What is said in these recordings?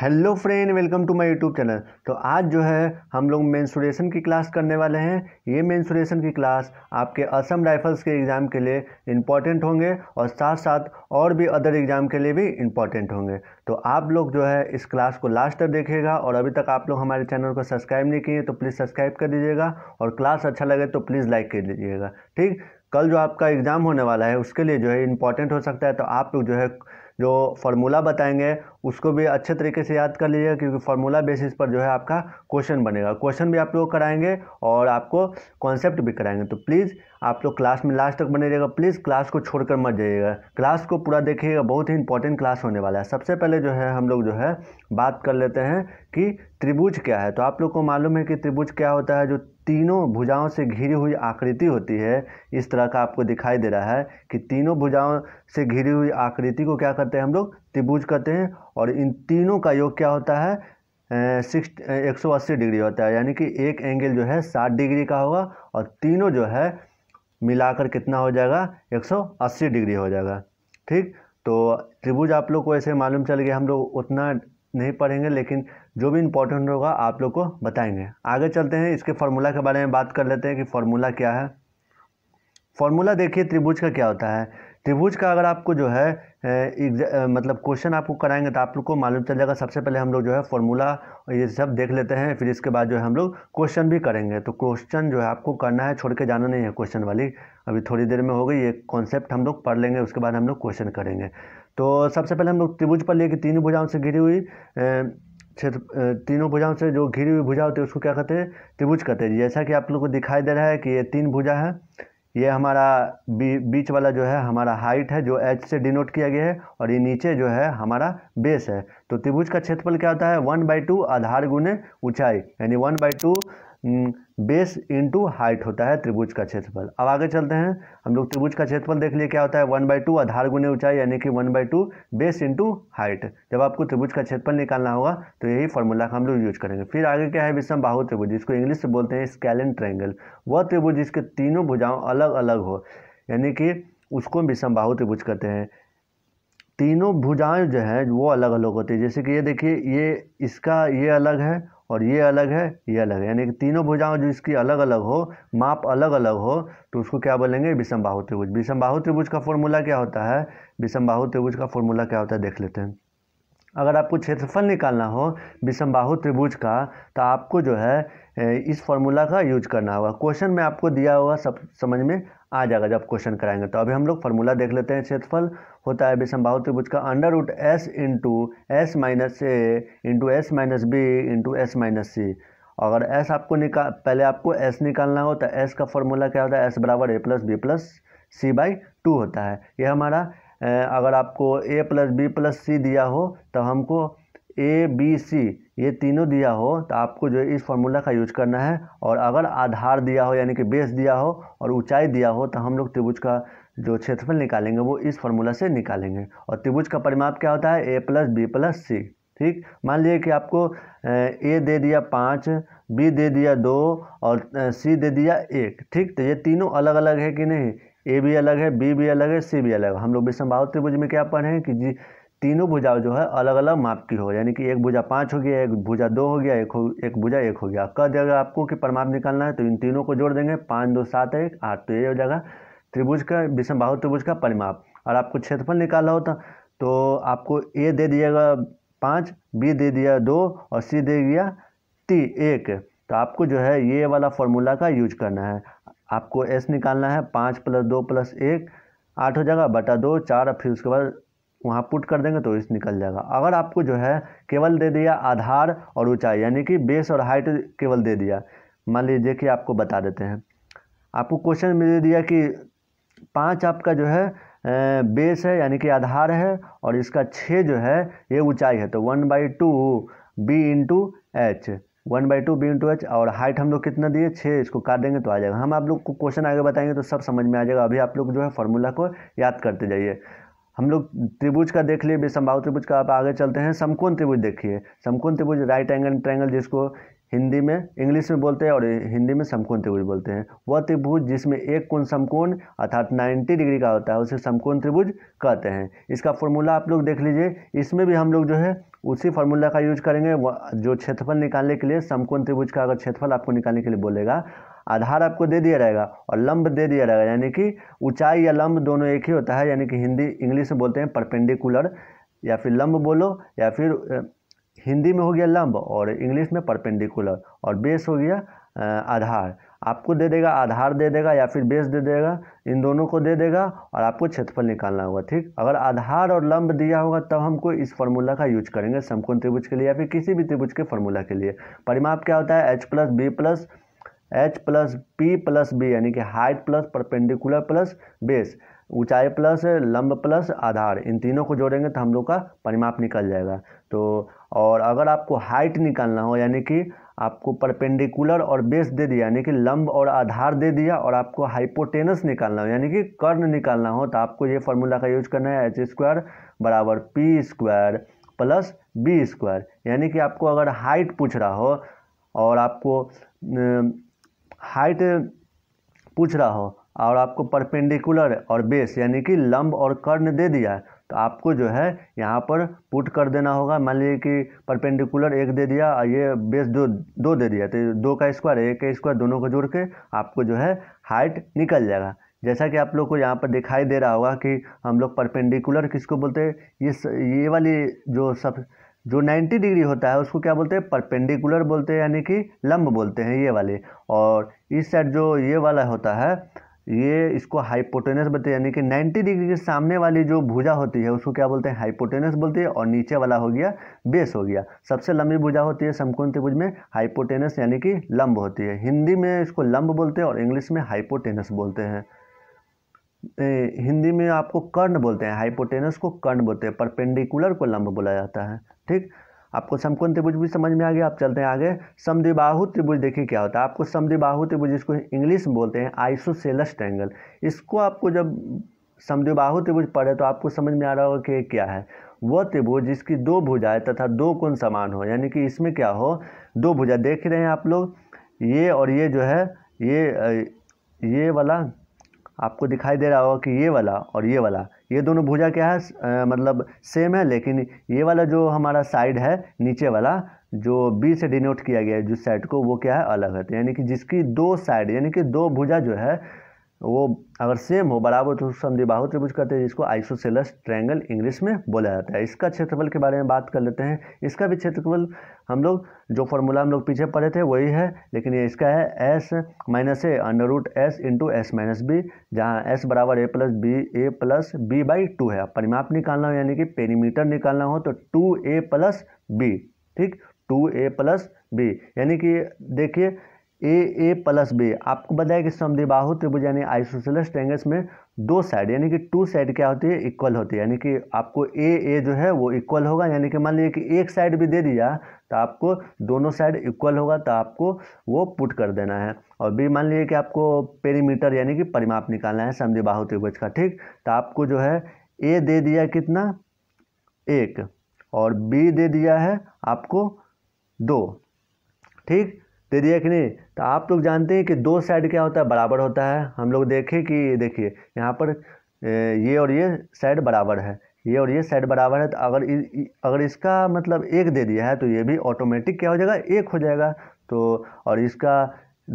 hello friend welcome to my YouTube channel तो आज जो है हम लोग मैंसुरेशन की क्लास करने वाले हैं ये मैंसुरेशन की क्लास आपके असम राइफल्स के एग्ज़ाम के लिए इम्पॉर्टेंट होंगे और साथ साथ और भी अदर एग्ज़ाम के लिए भी इम्पॉर्टेंट होंगे तो आप लोग जो है इस क्लास को लास्ट तक देखेगा और अभी तक आप लोग हमारे चैनल को सब्सक्राइब नहीं किए तो प्लीज़ सब्सक्राइब कर दीजिएगा और क्लास अच्छा लगे तो प्लीज़ लाइक कर दीजिएगा ठीक कल जो आपका एग्ज़ाम होने वाला है उसके लिए जो है इम्पॉर्टेंट हो सकता है तो आप लोग जो है जो फार्मूला बताएंगे उसको भी अच्छे तरीके से याद कर लीजिएगा क्योंकि फार्मूला बेसिस पर जो है आपका क्वेश्चन बनेगा क्वेश्चन भी आप लोग कराएंगे और आपको कॉन्सेप्ट भी कराएंगे तो प्लीज़ आप लोग क्लास में लास्ट तक बने रहिएगा प्लीज़ क्लास को छोड़कर मत जाइएगा क्लास को पूरा देखिएगा बहुत ही इंपॉर्टेंट क्लास होने वाला है सबसे पहले जो है हम लोग जो है बात कर लेते हैं कि त्रिभुज क्या है तो आप लोग को मालूम है कि त्रिभुज क्या होता है जो तीनों भुजाओं से घिरी हुई आकृति होती है इस तरह का आपको दिखाई दे रहा है कि तीनों भुजाओं से घिरी हुई आकृति को क्या करते हैं हम लोग त्रिभुज कहते हैं और इन तीनों का योग क्या होता है सिक्स एक सौ अस्सी डिग्री होता है यानी कि एक एंगल जो है साठ डिग्री का होगा और तीनों जो है मिलाकर कितना हो जाएगा एक सौ अस्सी डिग्री हो जाएगा ठीक तो त्रिभुज आप लोग को ऐसे मालूम चल गया हम लोग उतना नहीं पढ़ेंगे लेकिन जो भी इम्पोर्टेंट होगा आप लोग को बताएंगे आगे चलते हैं इसके फार्मूला के बारे में बात कर लेते हैं कि फार्मूला क्या है फार्मूला देखिए त्रिभुज का क्या होता है त्रिभुज का अगर आपको जो है मतलब क्वेश्चन आपको कराएंगे तो आप लोग को मालूम चल जाएगा सबसे पहले हम लोग जो है फॉर्मूला ये सब देख लेते हैं फिर इसके बाद जो है हम लोग क्वेश्चन भी करेंगे तो क्वेश्चन जो है आपको करना है छोड़ के जाना नहीं है क्वेश्चन वाली अभी थोड़ी देर में हो गई ये कॉन्सेप्ट हम लोग पढ़ लेंगे उसके बाद हम लोग क्वेश्चन करेंगे तो सबसे पहले हम लोग त्रिभुज पर लिए कि तीनों भुजाओं से घिरी हुई क्षेत्र तीनों भुजाओं से जो घिरी हुई भुजा होती है उसको क्या कहते हैं त्रिभुज कहते हैं जैसा कि आप लोग को दिखाई दे रहा है कि ये तीन भुजा है ये हमारा बी, बीच वाला जो है हमारा हाइट है जो एच से डिनोट किया गया है और ये नीचे जो है हमारा बेस है तो त्रिभुज का क्षेत्रफल क्या होता है वन बाई टू आधार गुने ऊंचाई यानी one by two base into height होता है त्रिभुज का क्षेत्रफल अब आगे चलते हैं हम लोग त्रिभुज का क्षेत्रफल देख लिए क्या होता है वन बाई टू आधार गुने ऊंचाई यानी कि one by two base into height जब आपको त्रिभुज का क्षेत्रफल निकालना होगा तो यही फॉर्मूला का हम लोग यूज करेंगे फिर आगे क्या है विषम बाहु त्रिभुज जिसको इंग्लिश से बोलते हैं स्कैलन ट्रैंगल वह त्रिभुज जिसके तीनों भुजाओं अलग अलग हो यानी कि उसको विषम बाहु त्रिभुज कहते हैं तीनों भुजाएं जो हैं वो अलग अलग होती है जैसे कि ये देखिए ये इसका ये अलग है और ये अलग है ये अलग है यानी कि तीनों भुजाओं जो इसकी अलग अलग हो माप अलग अलग हो तो उसको क्या बोलेंगे विषम बाहु त्रिभुज विषम बाहु त्रिभुज का फॉर्मूला क्या होता है विषम बाहु त्रिभुज का फॉर्मूला क्या होता है देख लेते हैं अगर आपको क्षेत्रफल निकालना हो विषमबाहु त्रिभुज का तो आपको जो है इस फॉर्मूला का यूज करना होगा क्वेश्चन में आपको दिया हुआ सब समझ में आ जाएगा जब क्वेश्चन कराएंगे तो अभी हम लोग फॉर्मूला देख लेते हैं क्षेत्रफल होता है विसंभाव त्रिभुज का under root S into S minus A into S minus B into S minus C अगर एस आपको निकाल पहले आपको एस निकालना हो तो एस का फॉर्मूला क्या होता है एस बराबर A plus B plus C by two होता है ये हमारा अगर आपको A plus B plus C दिया हो तो हमको ए बी सी ये तीनों दिया हो तो आपको जो है इस फॉर्मूला का यूज करना है और अगर आधार दिया हो यानी कि बेस दिया हो और ऊंचाई दिया हो तो हम लोग त्रिभुज का जो क्षेत्रफल निकालेंगे वो इस फॉर्मूला से निकालेंगे और त्रिभुज का परिमाप क्या होता है A plus B plus C ठीक मान लीजिए कि आपको ए दे दिया पाँच बी दे दिया दो और सी दे दिया एक ठीक तो ये तीनों अलग अलग है कि नहीं ए भी अलग है बी भी अलग है सी भी अलग है हम लोग विषमभाव त्रिभुज में क्या पढ़े हैं कि जी तीनों भुजाओं जो है अलग अलग माप की हो यानी कि एक भुजा पाँच हो गया एक भुजा दो हो गया एक हो एक भुजा एक हो गया कह देगा आपको कि परमाप निकालना है तो इन तीनों को जोड़ देंगे पाँच दो सात एक आठ तो ये हो जाएगा त्रिभुज का विषम बाहु त्रिभुज का परिमाप और आपको क्षेत्रफल निकालना होता तो आपको ए दे दिएगा पाँच बी दे दिया दो और सी दे दिया ती एक तो आपको जो है ये वाला फॉर्मूला का यूज करना है आपको एस निकालना है पाँच प्लस दो प्लस एक आठ हो जाएगा बटा दो चार फिर उसके बाद वहाँ पुट कर देंगे तो इस निकल जाएगा अगर आपको जो है केवल दे दिया आधार और ऊंचाई यानी कि बेस और हाइट केवल दे दिया मान लीजिए कि आपको बता देते हैं आपको क्वेश्चन में दे दिया कि पाँच आपका जो है बेस है यानी कि आधार है और इसका छः जो है ये ऊंचाई है तो one by two B into H one by two B into H और हाइट हम लोग कितना दिए छः इसको काट देंगे तो आ जाएगा हम आप लोग को क्वेश्चन आगे बताएंगे तो सब समझ में आ जाएगा अभी आप लोग जो है फॉर्मूला को याद करते जाइए हम लोग त्रिभुज का देख लिए बेसंभाव त्रिभुज का आप आगे चलते हैं समकोण त्रिभुज देखिए समकोण त्रिभुज राइट एंगल ट्रैंगल जिसको हिंदी में इंग्लिश में बोलते हैं और हिंदी में समकोण त्रिभुज बोलते हैं वह त्रिभुज जिसमें एक कोण समकोण अर्थात 90 डिग्री का होता है उसे समकोण त्रिभुज कहते हैं इसका फॉर्मूला आप लोग देख लीजिए इसमें भी हम लोग जो है उसी फार्मूला का यूज करेंगे जो क्षेत्रफल निकालने के लिए समकोण त्रिभुज का अगर क्षेत्रफल आपको निकालने के लिए बोलेगा आधार आपको दे दिया रहेगा और लंब दे दिया रहेगा यानी कि ऊंचाई या लंब दोनों एक ही होता है यानी कि हिंदी इंग्लिश में बोलते हैं परपेंडिकुलर या फिर लंब बोलो या फिर हिंदी में हो गया लंब और इंग्लिश में परपेंडिकुलर और बेस हो गया आधार आपको दे देगा आधार दे देगा या फिर बेस दे देगा इन दोनों को दे देगा और आपको क्षेत्रफल निकालना होगा ठीक अगर आधार और लंब दिया होगा तब हमको इस फार्मूला का यूज करेंगे समकोण त्रिभुज के लिए या फिर किसी भी त्रिभुज के फार्मूला के लिए परिमाप क्या होता है H plus B plus H plus P plus B यानी कि height plus perpendicular plus base ऊंचाई प्लस लंब प्लस आधार इन तीनों को जोड़ेंगे तो हम लोग का परिमाप निकल जाएगा तो और अगर आपको हाइट निकालना हो यानी कि आपको परपेंडिकुलर और बेस दे दिया यानी कि लंब और आधार दे दिया और आपको हाइपोटेनस निकालना हो यानी कि कर्ण निकालना हो तो आपको ये फार्मूला का यूज करना है एच स्क्वायर बराबर P square plus B square यानी कि आपको अगर हाइट पूछ रहा हो और आपको हाइट पूछ रहा हो और आपको परपेंडिकुलर और बेस यानी कि लंब और कर्ण दे दिया है तो आपको जो है यहाँ पर पुट कर देना होगा मान लीजिए कि परपेंडिकुलर एक दे दिया और ये बेस दो दो दे दिया तो दो का स्क्वायर एक का स्क्वायर दोनों को जोड़ के आपको जो है हाइट निकल जाएगा जैसा कि आप लोग को यहाँ पर दिखाई दे रहा होगा कि हम लोग परपेंडिकुलर किसको बोलते हैं ये ये वाली जो सब जो 90 डिग्री होता है उसको क्या बोलते हैं परपेंडिकुलर बोलते हैं यानी कि लंब बोलते हैं ये वाले और इस साइड जो ये वाला होता है ये इसको हाइपोटेनस बताते यानी कि 90 डिग्री के सामने वाली जो भुजा होती है उसको क्या बोलते हैं हाइपोटेनस बोलते हैं और नीचे वाला हो गया बेस हो गया सबसे लंबी भुजा होती है समकोण त्रिभुज में हाइपोटेनस यानी कि लंब होती है हिंदी में इसको लंब बोलते हैं और इंग्लिश में हाइपोटेनस बोलते हैं हिंदी में आपको कर्ण बोलते हैं हाइपोटेनस को कर्ण बोलते हैं परपेंडिकुलर को लंब बोला जाता है ठीक आपको समकोण त्रिभुज भी समझ में आ गया आप चलते हैं आगे समद्विबाहु त्रिभुज देखिए क्या होता है आपको समद्विबाहु त्रिभुज इसको इंग्लिश में बोलते हैं आइसोसेलस ट्रैंगल इसको आपको जब समद्विबाहु त्रिभुज पढ़े तो आपको समझ में आ रहा होगा कि क्या है वह त्रिभुज जिसकी दो भुजाएं तथा दो कोण समान हो यानी कि इसमें क्या हो दो भुजा देख रहे हैं आप लोग ये और ये जो है ये ये वाला आपको दिखाई दे रहा होगा कि ये वाला और ये वाला ये दोनों भुजा क्या है आ, मतलब सेम है लेकिन ये वाला जो हमारा साइड है नीचे वाला जो बी से डिनोट किया गया है जिस साइड को वो क्या है अलग है तो यानी कि जिसकी दो साइड यानी कि दो भुजा जो है वो अगर सेम हो बराबर तो समद्विबाहु त्रिभुज कहते हैं जिसको आइसोसेलस ट्रायंगल इंग्लिश में बोला जाता है इसका क्षेत्रफल के बारे में बात कर लेते हैं इसका भी क्षेत्रफल हम लोग जो फॉर्मूला हम लोग पीछे पढ़े थे वही है लेकिन ये इसका है S minus A under root S into S minus B जहाँ एस बराबर A plus B A plus B by two है परिमाप निकालना हो यानी कि पेरीमीटर निकालना हो तो टू ए प्लस बी ठीक टू ए प्लस बी यानी कि देखिए ए ए प्लस बी आपको बताया कि समद्विबाहु त्रिभुज यानी आइसोसेलस ट्रेंगल्स में दो साइड यानी कि टू साइड क्या होती है इक्वल होती है यानी कि आपको ए ए जो है वो इक्वल होगा यानी कि मान लीजिए कि एक साइड भी दे दिया तो आपको दोनों साइड इक्वल होगा तो आपको वो पुट कर देना है और बी मान लीजिए कि आपको पेरीमीटर यानी कि परिमाप निकालना है समद्विबाहु त्रिभुज का ठीक तो आपको जो है ए दे दिया कितना एक और बी दे दिया है आपको दो ठीक दे दिया कि नहीं तो आप लोग जानते हैं कि दो साइड क्या होता है बराबर होता है हम लोग देखें कि देखिए यहाँ पर ये और ये साइड बराबर है ये और ये साइड बराबर है तो अगर इ, अगर इसका मतलब एक दे दिया है तो ये भी ऑटोमेटिक क्या हो जाएगा एक हो जाएगा तो और इसका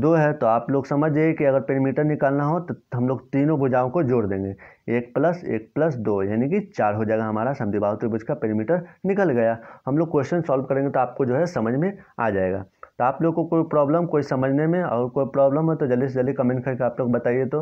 दो है तो आप लोग समझ जाइए कि अगर पेरीमीटर निकालना हो तो हम लोग तीनों भुजाओं को जोड़ देंगे एक प्लस एक प्लस दो यानी कि चार हो जाएगा हमारा समझी बाहुत का पेरीमीटर निकल गया हम लोग क्वेश्चन सॉल्व करेंगे तो आपको जो है समझ में आ जाएगा तो आप लोग को कोई प्रॉब्लम कोई समझने में और कोई प्रॉब्लम हो तो जल्दी से जल्दी कमेंट करके आप लोग बताइए तो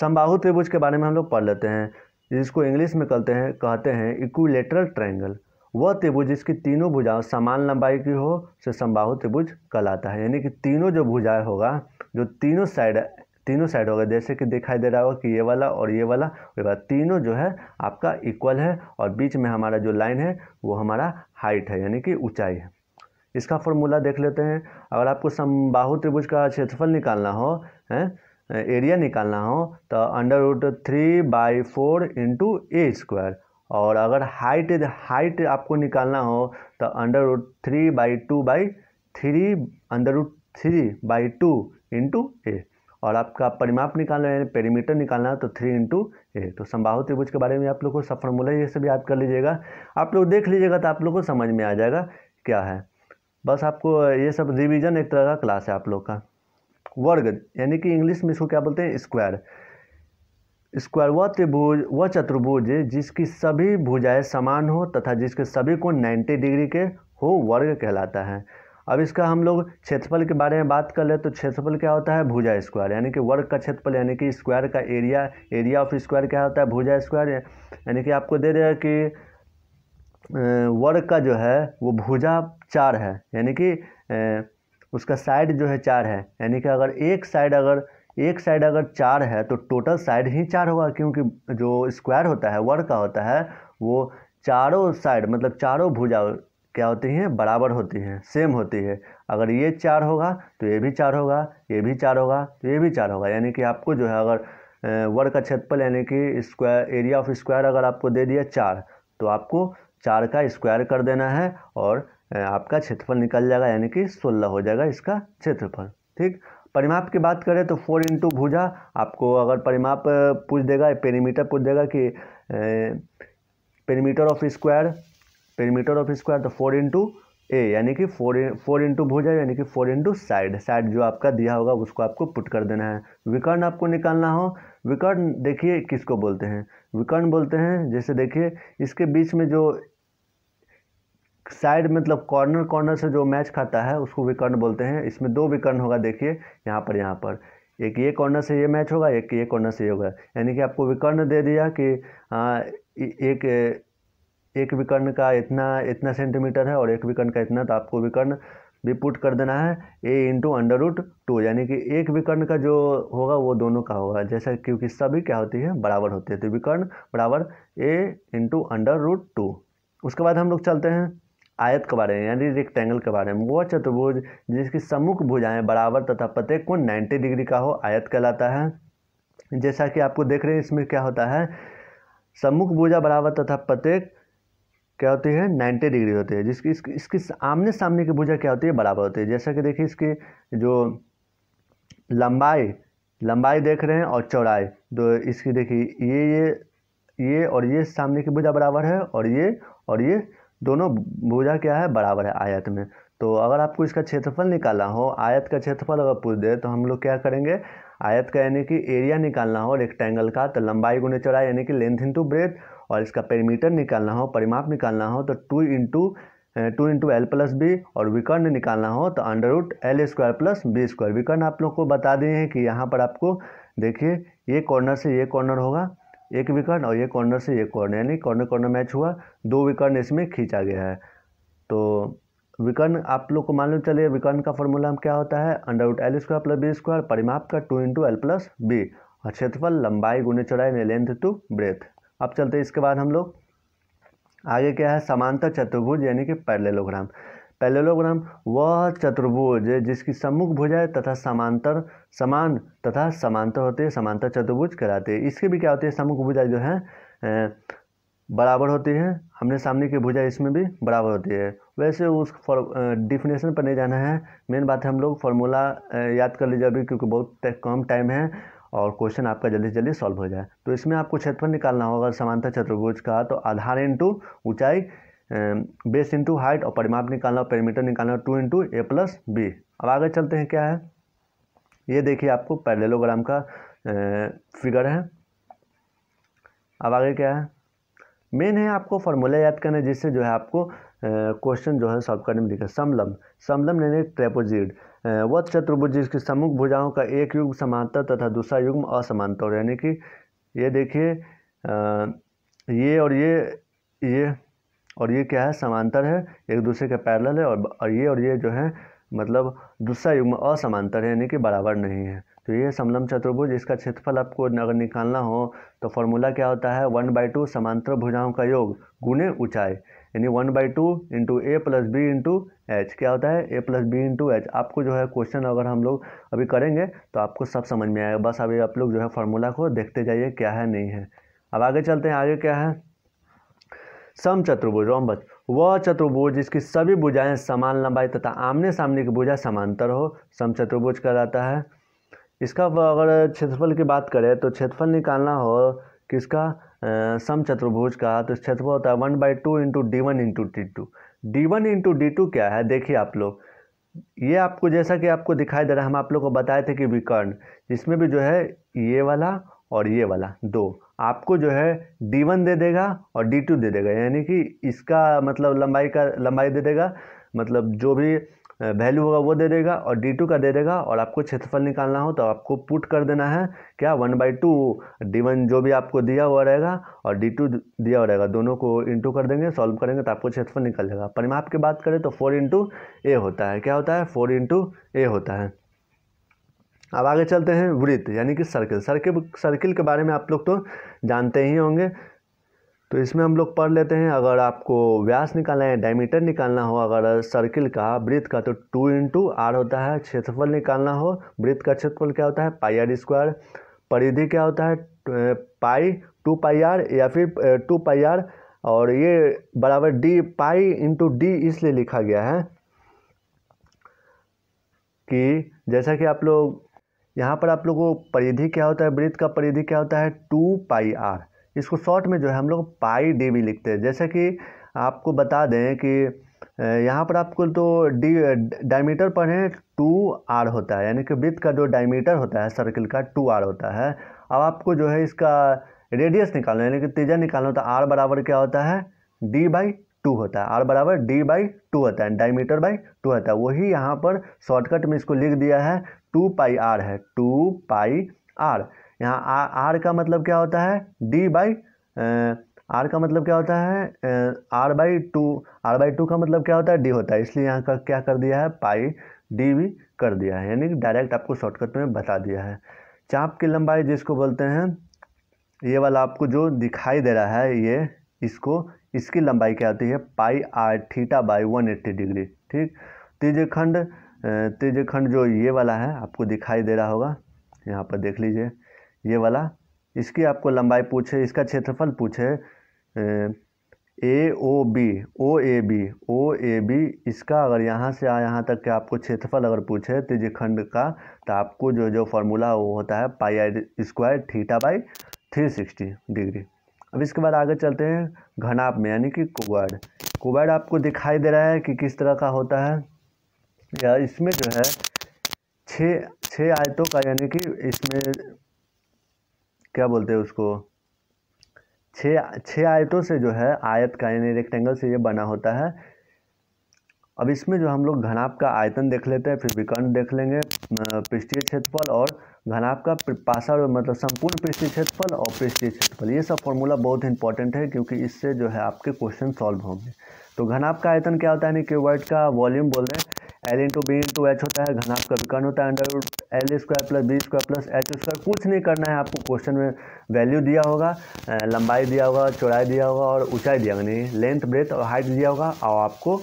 संबाहु त्रिभुज के बारे में हम लोग पढ़ लेते हैं जिसको इंग्लिश में कहते हैं कहते हैं इक्विलेटरल ट्रायंगल वह त्रिभुज जिसकी तीनों भुजाओं समान लंबाई की हो से संबाहु त्रिभुज कहलाता है यानी कि तीनों जो भुजाएं होगा जो तीनों साइड तीनों साइड होगा जैसे कि दिखाई दे रहा होगा कि ये वाला और ये वाला ये वाला तीनों जो है आपका इक्वल है और बीच में हमारा जो लाइन है वो हमारा हाइट है यानी कि ऊंचाई है इसका फॉर्मूला देख लेते हैं अगर आपको समबाहु त्रिभुज का क्षेत्रफल निकालना हो है एरिया निकालना हो तो under root three by four into A square और अगर हाइट हाइट आपको निकालना हो तो under root three by two by three under root three by two into A और आपका परिमाप निकालना है पेरीमीटर निकालना है तो थ्री इंटू ए तो संबाहु त्रिभुज के बारे में आप लोग को सब फॉर्मूला ये सब याद कर लीजिएगा आप लोग देख लीजिएगा तो आप लोग को समझ में आ जाएगा क्या है बस आपको ये सब रिवीजन एक तरह का क्लास है आप लोग का वर्ग यानी कि इंग्लिश में इसको क्या बोलते हैं स्क्वायर स्क्वायर वह त्रिभुज वह चतुर्भुज जिसकी सभी भुजाएं समान हो तथा जिसके सभी को 90 डिग्री के हो वर्ग कहलाता है अब इसका हम लोग क्षेत्रफल के बारे में बात कर ले तो क्षेत्रफल क्या होता है भुजा स्क्वायर यानी कि वर्ग का क्षेत्रफल यानी कि स्क्वायर का एरिया एरिया ऑफ स्क्वायर क्या होता है भुजा स्क्वायर यानी कि आपको दे देगा कि वर्ग का जो है वो भुजा चार है यानी कि उसका साइड जो है चार है यानी कि अगर एक साइड अगर एक साइड अगर चार है तो टोटल साइड ही चार होगा क्योंकि जो स्क्वायर होता है वर्ग का होता है वो चारों साइड मतलब चारों भुजा क्या होती हैं बराबर होती हैं सेम होती है अगर ये चार होगा तो ये भी चार होगा ये भी चार होगा तो ये भी चार होगा यानी कि आपको जो है अगर वर्ग का क्षेत्रफल यानी कि स्क्वायर एरिया ऑफ स्क्वायर अगर आपको दे दिया चार तो आपको चार का स्क्वायर कर देना है और आपका क्षेत्रफल निकल जाएगा यानी कि सोलह हो जाएगा इसका क्षेत्रफल ठीक परिमाप की बात करें तो फोर इंटू भुजा आपको अगर परिमाप पूछ देगा पेरीमीटर पूछ देगा कि perimeter of square perimeter of square तो फोर इंटू ए यानी कि फोर फोर इंटू भुजा यानी कि फोर इंटू साइड साइड जो आपका दिया होगा उसको आपको पुट कर देना है विकर्ण आपको निकालना हो विकर्ण देखिए किसको बोलते हैं विकर्ण बोलते हैं जैसे देखिए इसके बीच में जो साइड मतलब कॉर्नर कॉर्नर से जो मैच खाता है उसको विकर्ण बोलते हैं इसमें दो विकर्ण होगा देखिए यहाँ पर यहाँ पर एक ये कॉर्नर से ये मैच होगा एक ये कॉर्नर से ये होगा यानी कि आपको विकर्ण दे दिया कि आ, एक एक विकर्ण का इतना इतना सेंटीमीटर है और एक विकर्ण का इतना तो आपको विकर्ण भी पुट कर देना है A into under root two यानी कि एक विकर्ण का जो होगा वो दोनों का होगा जैसा क्योंकि सभी क्या होती है बराबर होती है तो विकर्ण बराबर A into under root two उसके बाद हम लोग चलते हैं आयत के बारे में यानी रेक्टेंगल के बारे में वह चतुर्भुज अच्छा तो जिसकी सम्मुख भुजाएं बराबर तथा प्रत्येक कोण 90 डिग्री का हो आयत कहलाता है जैसा कि आपको देख रहे हैं इसमें क्या होता है सम्मुख भुजा बराबर तथा प्रत्येक क्या होती है 90 डिग्री होती है जिसकी इसकी, इसकी आमने सामने की भुजा क्या होती है बराबर होती है जैसा कि देखिए इसकी जो लंबाई लंबाई देख रहे हैं और चौड़ाई तो इसकी देखिए ये ये ये और ये सामने की भुजा बराबर है और ये और ये दोनों भुजा क्या है बराबर है आयत में तो अगर आपको इसका क्षेत्रफल निकालना हो आयत का क्षेत्रफल अगर पूछ दे तो हम लोग क्या करेंगे आयत का यानी कि एरिया निकालना हो रेक्टेंगल का तो लंबाई गुने चौड़ाई यानी कि लेंथ इंटू ब्रेथ और इसका पेरीमीटर निकालना हो परिमाप निकालना हो तो two into two into L plus B और विकर्ण निकालना हो तो under root L square plus B square विकर्ण आप लोग को बता दिए हैं कि यहाँ पर आपको देखिए ये कॉर्नर से ये कॉर्नर होगा एक विकर्ण और ये कॉर्नर से ये कॉर्नर यानी कॉर्नर कॉर्नर मैच हुआ दो विकर्ण इसमें खींचा गया है तो विकर्ण आप लोग को मालूम चलिए विकर्ण का फॉर्मूला क्या होता है under root L square plus B square परिमाप का two into L plus B और क्षेत्रफल लंबाई गुणे चौड़ाई ने लेंथ टू ब्रेथ अब चलते इसके बाद हम लोग आगे क्या है समांतर चतुर्भुज यानी कि पैरेललोग्राम पैलेलोग्राम वह चतुर्भुज जिसकी सम्मुख भुजाएं तथा समांतर समान तथा समांतर होते समांतर चतुर्भुज कहलाते हैं इसके भी क्या होते हैं सम्मुख भुजाएं जो है अं, बराबर होती है हमने सामने की भुजा इसमें भी बराबर होती है वैसे उस डिफिनेशन अं, पर नहीं जाना है मेन बात है हम लोग फॉर्मूला अं, याद कर लीजिए अभी क्योंकि बहुत कम टाइम है और क्वेश्चन आपका जल्दी से जल्दी सॉल्व हो जाए तो इसमें आपको क्षेत्रफल निकालना होगा समांतर चतुर्भुज का तो आधार इंटू ऊंचाई बेस इंटू हाइट और परिमाप निकालना पेरीमीटर निकालना two into A plus B अब आगे चलते हैं क्या है ये देखिए आपको पैरेलोग्राम का फिगर है अब आगे क्या है मेन है आपको फार्मूला याद करना है जिससे जो है आपको क्वेश्चन जो है सॉल्व करने में दिखा समलम समलम यानी ट्रेपोजिड वह चतुर्भुज जिसकी सम्मुख भुजाओं का एक युग्म समांतर तथा दूसरा युग्म असमांतर यानी कि ये देखिए ये और ये ये और ये क्या है समांतर है एक दूसरे के पैरेलल है और, और ये और ये जो है मतलब दूसरा युग्म असमांतर है यानी कि बराबर नहीं है तो ये समलम चतुर्भुज इसका क्षेत्रफल आपको अगर निकालना हो तो फॉर्मूला क्या होता है वन बाई टू समांतर भुजाओं का योग गुने ऊंचाई यानी one by two into A plus B into H क्या होता है A plus B into H आपको जो है क्वेश्चन अगर हम लोग अभी करेंगे तो आपको सब समझ में आएगा बस अभी आप लोग जो है फॉर्मूला को देखते जाइए क्या है नहीं है अब आगे चलते हैं आगे क्या है सम चतुर्भुज रोमबज वह चतुर्भुज जिसकी सभी भुजाएं समान लंबाई तथा आमने सामने की भुजा समांतर हो सम चतुर्भुज कहलाता है इसका अगर क्षेत्रफल की बात करें तो क्षेत्रफल निकालना हो किसका चतुर्भुज का तो क्षेत्रफल होता है one by two into D one into D two D one into D two क्या है देखिए आप लोग ये आपको जैसा कि आपको दिखाई दे रहा है हम आप लोग को बताए थे कि विकर्ण इसमें भी जो है ये वाला और ये वाला दो आपको जो है डी वन दे देगा और डी टू दे देगा यानी कि इसका मतलब लंबाई का लंबाई दे देगा मतलब जो भी वैल्यू होगा वो दे देगा और डी टू का दे देगा और आपको क्षेत्रफल निकालना हो तो आपको पुट कर देना है क्या one by two D one जो भी आपको दिया हुआ रहेगा और डी टू दिया हुआ रहेगा दोनों को इंटू कर देंगे सॉल्व करेंगे तो आपको क्षेत्रफल निकल जाएगा परिमाप की बात करें तो फोर इंटू ए होता है क्या होता है फोर इंटू ए होता है अब आगे चलते हैं वृत्त यानी कि सर्किल सर्किल सर्किल के बारे में आप लोग तो जानते ही होंगे तो इसमें हम लोग पढ़ लेते हैं अगर आपको व्यास निकालना है डायमीटर निकालना हो अगर सर्किल का वृत्त का तो टू इंटू आर होता है क्षेत्रफल निकालना हो वृत्त का क्षेत्रफल क्या होता है पाई आर स्क्वायर परिधि क्या होता है पाई टू पाई आर या फिर टू पाई आर और ये बराबर डी पाई इंटू डी इसलिए लिखा गया है कि जैसा कि आप लोग यहाँ पर आप लोगों को परिधि क्या होता है वृत्त का परिधि क्या होता है टू पाई आर इसको शॉर्ट में जो है हम लोग पाई डी भी लिखते हैं जैसे कि आपको बता दें कि यहाँ पर आपको तो डी डायमीटर पर है टू आर होता है यानी कि वृत्त का जो डायमीटर होता है सर्किल का टू आर होता है अब आपको जो है इसका रेडियस निकालना यानी कि तीजा निकालना तो आर बराबर क्या होता है डी बाई टू होता है आर बराबर डी बाई टू होता है डायमीटर बाई टू होता है वही यहाँ पर शॉर्टकट में इसको लिख दिया है टू पाई आर है टू पाई आर यहाँ आर आर का मतलब क्या होता है डी बाई आर का मतलब क्या होता है R by two R by two का मतलब क्या होता है डी होता है इसलिए यहाँ का क्या कर दिया है पाई डी भी कर दिया है यानी कि डायरेक्ट आपको शॉर्टकट में बता दिया है चाप की लंबाई जिसको बोलते हैं ये वाला आपको जो दिखाई दे रहा है ये इसको इसकी लंबाई क्या होती है pi R theta by one eighty degree ठीक तीजे खंड तीजे खंड जो ये वाला है आपको दिखाई दे रहा होगा यहाँ पर देख लीजिए ये वाला इसकी आपको लंबाई पूछे इसका क्षेत्रफल पूछे A O B O A B O A B इसका अगर यहाँ से यहाँ तक के आपको क्षेत्रफल अगर पूछे खंड का तो आपको जो जो फॉर्मूला वो होता है pi I square theta by three sixty degree अब इसके बाद आगे चलते हैं घनाप में यानी कि कोवर्ड कोवर्ड आपको दिखाई दे रहा है कि किस तरह का होता है या इसमें जो है छः छः आयतों का यानी कि इसमें क्या बोलते हैं उसको छः छः आयतों से जो है आयत का यानी रेक्टेंगल से ये बना होता है अब इसमें जो हम लोग घनाप का आयतन देख लेते हैं फिर विकर्ण देख लेंगे पृष्ठीय क्षेत्रफल और घन आपका पासर मतलब संपूर्ण पृष्ठ क्षेत्रफल और पृष्ठ क्षेत्रफल ये सब फॉर्मूला बहुत इंपॉर्टेंट है क्योंकि इससे जो है आपके क्वेश्चन सॉल्व होंगे तो घनाप का आयतन क्या होता है यानी कि वर्ड का वॉल्यूम बोल रहे हैं L into B into H होता है घनाप का विकर्ण होता है under root L square plus B square plus H square कुछ नहीं करना है आपको क्वेश्चन में वैल्यू दिया होगा लंबाई दिया होगा चौड़ाई दिया होगा और ऊंचाई दिया होगा नहीं लेंथ ब्रेथ और हाइट दिया होगा और आपको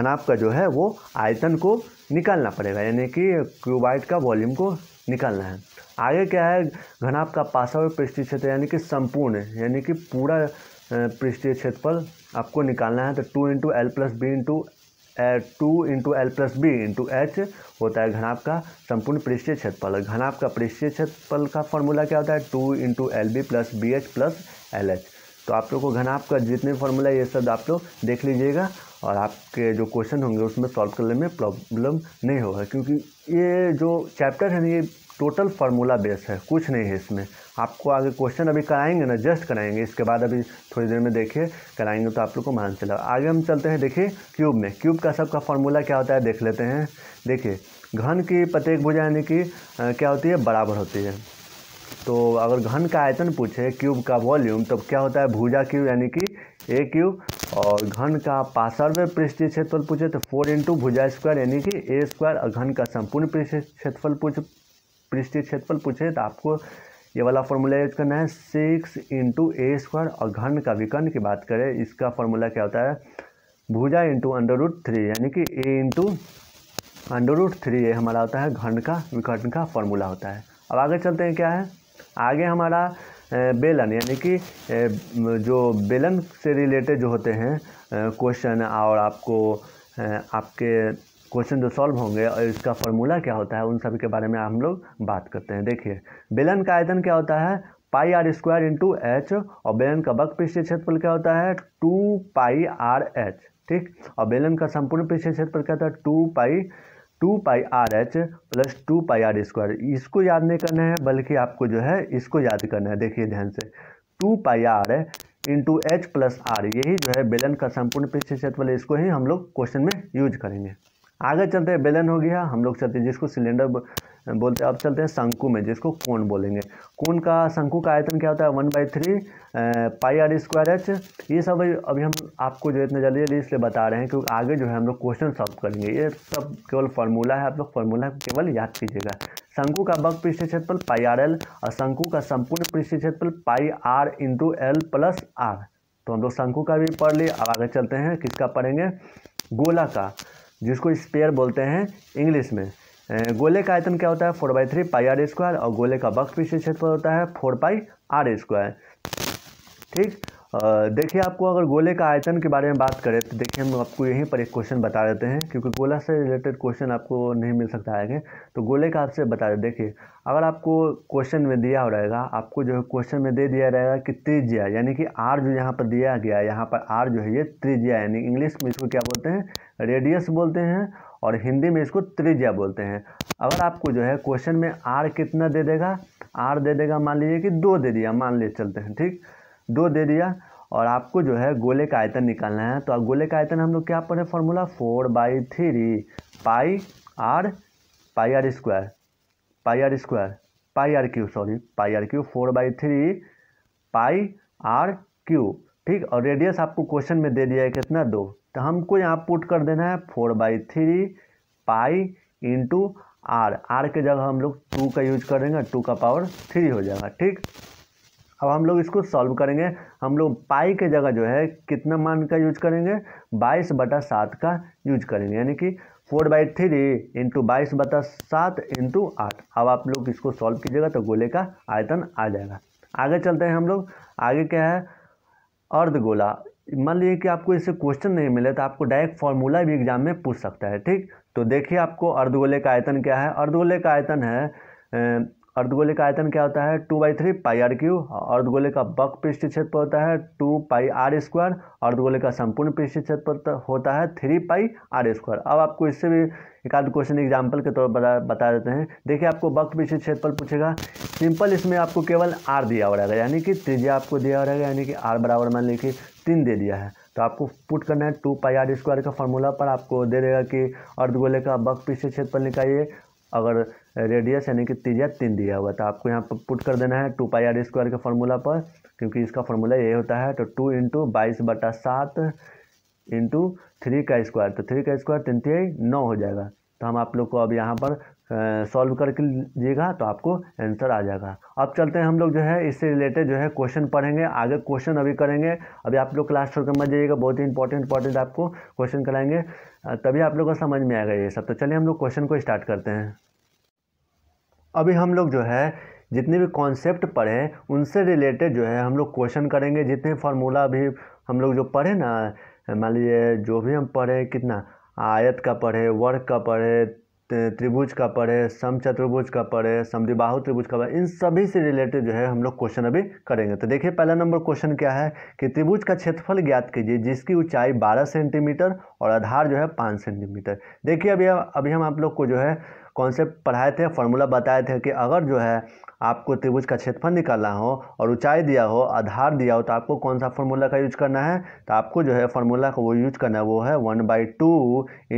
घनाप का जो है वो आयतन को निकालना पड़ेगा यानी कि क्यूबाइट का वॉल्यूम को निकालना है आगे क्या है घनाभ का पासा पृष्ठीय क्षेत्र यानी कि संपूर्ण यानी कि पूरा पृष्ठीय क्षेत्रफल आपको निकालना है तो two into L plus B into two into L plus B into H होता है घनाभ का संपूर्ण पृष्ठीय क्षेत्रफल घनाभ का पृष्ठीय क्षेत्रफल का फॉर्मूला क्या होता है two into L B plus B H plus L H तो आप लोग को घनाभ का जितने फॉर्मूला ये सब आप लोग देख लीजिएगा और आपके जो क्वेश्चन होंगे उसमें सॉल्व करने में प्रॉब्लम नहीं होगा क्योंकि ये जो चैप्टर है ना ये टोटल फार्मूला बेस है कुछ नहीं है इसमें आपको आगे क्वेश्चन अभी कराएंगे ना जस्ट कराएंगे इसके बाद अभी थोड़ी देर में देखिए कराएंगे तो आप लोग को मान चला आगे हम चलते हैं देखिए क्यूब में क्यूब का सबका फार्मूला क्या होता है देख लेते हैं देखिए घन की प्रत्येक भुजा यानी कि क्या होती है बराबर होती है तो अगर घन का आयतन पूछे क्यूब का वॉल्यूम तब क्या होता है भुजा क्यूब यानी कि ए क्यूब और घन का पासर्व पृष्ठीय क्षेत्रफल पूछे तो फोर इंटू भुजा स्क्वायर यानी कि ए स्क्वायर और घन का संपूर्ण पृष्ठीय क्षेत्रफल पूछ पृष्ठीय क्षेत्रफल पूछे तो आपको ये वाला फॉर्मूला यूज करना है सिक्स इंटू ए स्क्वायर और घन का विकर्ण की बात करें इसका फॉर्मूला क्या होता है भुजा इंटू अंडर रूट थ्री यानी कि A into under root three ये हमारा होता है घन का विकर्ण का फॉर्मूला होता है अब आगे चलते हैं क्या है आगे हमारा बेलन यानी कि जो बेलन से रिलेटेड जो होते हैं क्वेश्चन और आपको आपके क्वेश्चन जो सॉल्व होंगे और इसका फॉर्मूला क्या होता है उन सभी के बारे में हम लोग बात करते हैं देखिए बेलन का आयतन क्या होता है pi R square into H और बेलन का बक पृष्ठ क्षेत्रफल क्या होता है टू पाई आर एच ठीक और बेलन का संपूर्ण पृष्ठ क्षेत्रफल क्या होता है two pi two pi R H plus two pi R square इसको याद नहीं करना है बल्कि आपको जो है इसको याद करना है देखिए ध्यान से two pi R into H plus R यही जो है बेलन का संपूर्ण क्षेत्र क्षेत्रफल इसको ही हम लोग क्वेश्चन में यूज करेंगे आगे चलते बेलन हो गया हम लोग चलते जिसको सिलेंडर बोलते हैं अब चलते हैं शंकु में जिसको कोण बोलेंगे कोण का शंकु का आयतन क्या होता है one by three pi R square H ये सब अभी हम आपको जो इतना जल्दी जल्दी इसलिए बता रहे हैं क्योंकि आगे जो है हम लोग क्वेश्चन सॉल्व करेंगे ये सब केवल फॉर्मूला है आप लोग फॉर्मूला केवल याद कीजिएगा शंकु का वक्त पृष्ठ क्षेत्रफल पाई आर एल और शंकु का संपूर्ण पृष्ठ क्षेत्रफल pi R into L plus R तो हम लोग शंकु का भी पढ़ लिए अब आगे चलते हैं किसका पढ़ेंगे गोला का जिसको स्पेयर बोलते हैं इंग्लिश में गोले का आयतन क्या होता है four by three pi R square और गोले का बक्स पीछे क्षेत्रफल होता है फोर पाई आर स्क्वायर ठीक देखिए आपको अगर गोले का आयतन के बारे में बात करें तो देखिए हम आपको यहीं पर एक क्वेश्चन बता देते हैं क्योंकि गोला से रिलेटेड क्वेश्चन आपको नहीं मिल सकता है तो गोले का आपसे बता दें देखिए अगर आपको क्वेश्चन में दिया हो रहेगा आपको जो है क्वेश्चन में दे दिया रहेगा कि त्रिज्या यानी कि आर जो यहाँ पर दिया गया है यहाँ पर आर जो है ये त्रिज्या यानी इंग्लिश में इसको क्या बोलते हैं रेडियस बोलते हैं और हिंदी में इसको त्रिज्या बोलते हैं अगर आपको जो है क्वेश्चन में आर कितना दे देगा आर दे देगा मान लीजिए कि दो दे दिया मान ले चलते हैं ठीक दो दे दिया और आपको जो है गोले का आयतन निकालना है तो आप गोले का आयतन हम लोग क्या पढ़े formula four by three pi R pi R square pi R square pi R cube sorry pi R cube four by three pi R cube ठीक और रेडियस आपको क्वेश्चन में दे दिया है कितना दो तो हमको यहाँ पुट कर देना है four by three pi into R R के जगह हम लोग टू का यूज करेंगे टू का पावर थ्री हो जाएगा ठीक अब हम लोग इसको सॉल्व करेंगे हम लोग पाई के जगह जो है कितना मान का यूज करेंगे बाईस बटा सात का यूज करेंगे यानी कि फोर बाई थ्री इंटू बाईस बटा सात इंटू आठ अब आप लोग इसको सॉल्व कीजिएगा तो गोले का आयतन आ जाएगा आगे चलते हैं हम लोग आगे क्या है अर्धगोला मान लीजिए कि आपको इससे क्वेश्चन नहीं मिले तो आपको डायरेक्ट फॉर्मूला भी एग्जाम में पूछ सकता है ठीक तो देखिए आपको अर्धगोले का आयतन क्या है अर्धगोले का आयतन है अर्धगोले का आयतन क्या होता है two by three pi R cube अर्धगोले का बक पृष्ठ क्षेत्र होता है टू पाई आर स्क्वायर अर्धगोले का संपूर्ण पृष्ठ क्षेत्र पर होता है थ्री पाई आर स्क्वायर अब आपको इससे भी एक आध क्वेश्चन एग्जाम्पल के तौर पर बता देते हैं देखिए आपको बक पृष्ठ पर पूछेगा सिंपल इसमें आपको केवल आर दिया हो रहेगा यानी कि त्रिज्या आपको दिया हो रहेगा यानी कि आर बराबर मान लीजिए तीन दे दिया है तो आपको पुट करना है टू पाई आर स्क्वायर का फॉर्मूला पर आपको दे देगा कि अर्धगोले का बक पीछे छेद पर निकालिए अगर रेडियस यानी कि तीजा तीन दिया हुआ तो आपको यहाँ पर पुट कर देना है टू पाई आर स्क्वायर के फार्मूला पर क्योंकि इसका फॉर्मूला यही होता है तो टू इंटू बाईस बटा सात इंटू थ्री का स्क्वायर तो थ्री का स्क्वायर तीन तीन नौ हो जाएगा तो हम आप लोग को अब यहाँ पर सॉल्व करके लीजिएगा तो आपको आंसर आ जाएगा अब चलते हैं हम लोग जो है इससे रिलेटेड जो है क्वेश्चन पढ़ेंगे आगे क्वेश्चन अभी करेंगे अभी आप लोग क्लास छोड़कर मत जाइएगा बहुत ही इंपॉर्टेंट इंपॉर्टेंट आपको क्वेश्चन कराएंगे तभी आप लोग को समझ में आएगा ये सब तो चलिए हम लोग क्वेश्चन को स्टार्ट करते हैं अभी हम लोग जो है जितने भी कॉन्सेप्ट पढ़े उनसे रिलेटेड जो है हम लोग क्वेश्चन करेंगे जितने फार्मूला अभी हम लोग जो पढ़े ना मान लीजिए जो भी हम पढ़े कितना आयत का पढ़े वर्क का पढ़े त्रिभुज का पढ़े समचतुर्भुज का पढ़े समद्विबाहु त्रिभुज का पढ़े इन सभी से रिलेटेड जो है हम लोग क्वेश्चन अभी करेंगे तो देखिए पहला नंबर क्वेश्चन क्या है कि त्रिभुज का क्षेत्रफल ज्ञात कीजिए जिसकी ऊंचाई 12 सेंटीमीटर और आधार जो है 5 सेंटीमीटर देखिए अभी अभी हम आप लोग को जो है कॉन्सेप्ट पढ़ाए थे फॉर्मूला बताए थे कि अगर जो है आपको त्रिभुज का क्षेत्रफल निकालना हो और ऊंचाई दिया हो आधार दिया हो तो आपको कौन सा फॉर्मूला का यूज करना है तो आपको जो है फॉर्मूला का वो यूज करना है वो है one by two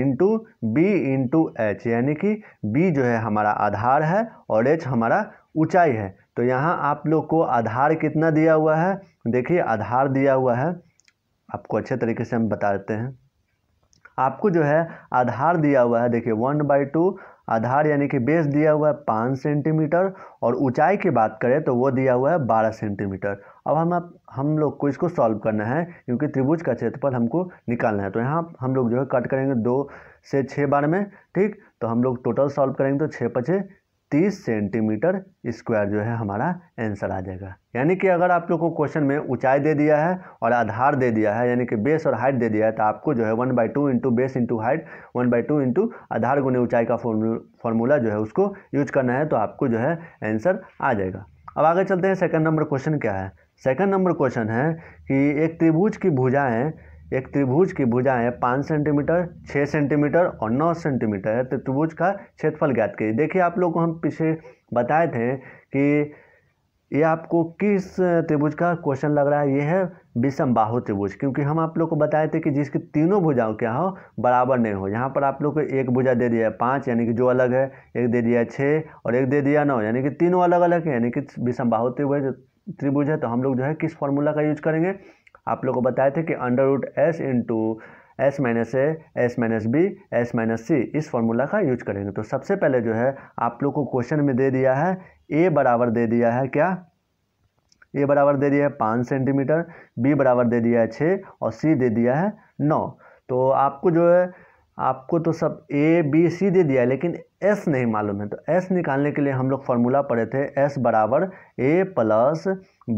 into B into H यानी कि बी जो है हमारा आधार है और एच हमारा ऊंचाई है तो यहाँ आप लोग को आधार कितना दिया हुआ है देखिए आधार दिया हुआ है आपको अच्छे तरीके से हम बता देते हैं आपको जो है आधार दिया हुआ है देखिए वन बाई टू आधार यानी कि बेस दिया हुआ है पाँच सेंटीमीटर और ऊंचाई की बात करें तो वो दिया हुआ है बारह सेंटीमीटर अब हम आप हम लोग को इसको सॉल्व करना है क्योंकि त्रिभुज का क्षेत्रफल हमको निकालना है तो यहाँ हम लोग जो है कट करेंगे दो से छः बार में ठीक तो हम लोग टोटल सॉल्व करेंगे तो छः पचे तीस सेंटीमीटर स्क्वायर जो है हमारा आंसर आ जाएगा यानी कि अगर आप लोग को क्वेश्चन में ऊंचाई दे दिया है और आधार दे दिया है यानी कि बेस और हाइट दे दिया है तो आपको जो है one by two into base into height one by two into आधार गुने ऊंचाई का फॉर्मूला जो है उसको यूज करना है तो आपको जो है आंसर आ जाएगा अब आगे चलते हैं सेकेंड नंबर क्वेश्चन क्या है सेकेंड नंबर क्वेश्चन है कि एक त्रिभुज की भुजाएँ एक त्रिभुज की भुजाएं पाँच सेंटीमीटर छः सेंटीमीटर और नौ सेंटीमीटर है तो त्रिभुज का क्षेत्रफल ज्ञात कीजिए देखिए आप लोग को हम पीछे बताए थे कि ये आपको किस त्रिभुज का क्वेश्चन लग रहा है ये है विषम बाहु त्रिभुज क्योंकि हम आप लोग को बताए थे कि जिसकी तीनों भुजाओं क्या हो बराबर नहीं हो यहाँ पर आप लोग को एक भुजा दे दिया है पाँच यानी कि जो अलग है एक दे दिया है छः और एक दे दिया नौ यानी कि तीनों अलग अलग है यानी कि विषम बाहु त्रिभुज त्रिभुज है तो हम लोग जो है किस फॉर्मूला का यूज करेंगे आप लोग को बताए थे कि under root S into S minus A S minus B S minus C इस फॉर्मूला का यूज करेंगे तो सबसे पहले जो है आप लोग को क्वेश्चन में दे दिया है ए बराबर दे दिया है क्या ए बराबर दे दिया है पाँच सेंटीमीटर बी बराबर दे दिया है छः और सी दे दिया है नौ तो आपको जो है आपको तो सब ए बी सी दे दिया है लेकिन एस नहीं मालूम है तो एस निकालने के लिए हम लोग फार्मूला पढ़े थे एस बराबर A plus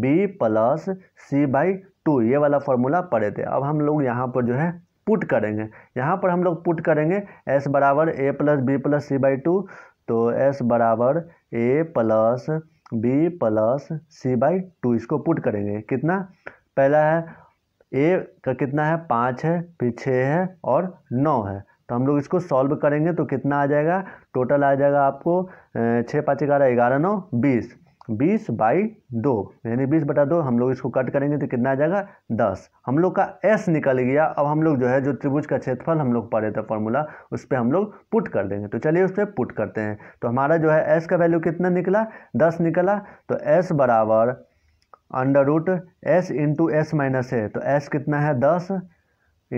B plus C by two ये वाला फॉर्मूला पढ़े थे अब हम लोग यहाँ पर जो है पुट करेंगे यहाँ पर हम लोग पुट करेंगे एस बराबर A plus B plus C by two तो एस बराबर A plus B plus C by two इसको पुट करेंगे कितना पहला है ए का कितना है पाँच है फिर छः है और नौ है तो हम लोग इसको सॉल्व करेंगे तो कितना आ जाएगा टोटल आ जाएगा आपको छः पाँच ग्यारह ग्यारह नौ बीस बीस बाई दो यानी बीस बटा दो हम लोग इसको कट करेंगे तो कितना आ जाएगा दस हम लोग का एस निकल गया अब हम लोग जो है जो त्रिभुज का क्षेत्रफल हम लोग पढ़े थे फॉर्मूला उस पर हम लोग पुट कर देंगे तो चलिए उस पर पुट करते हैं तो हमारा जो है एस का वैल्यू कितना निकला दस निकला तो एस बराबर under root S into S minus A तो एस कितना है दस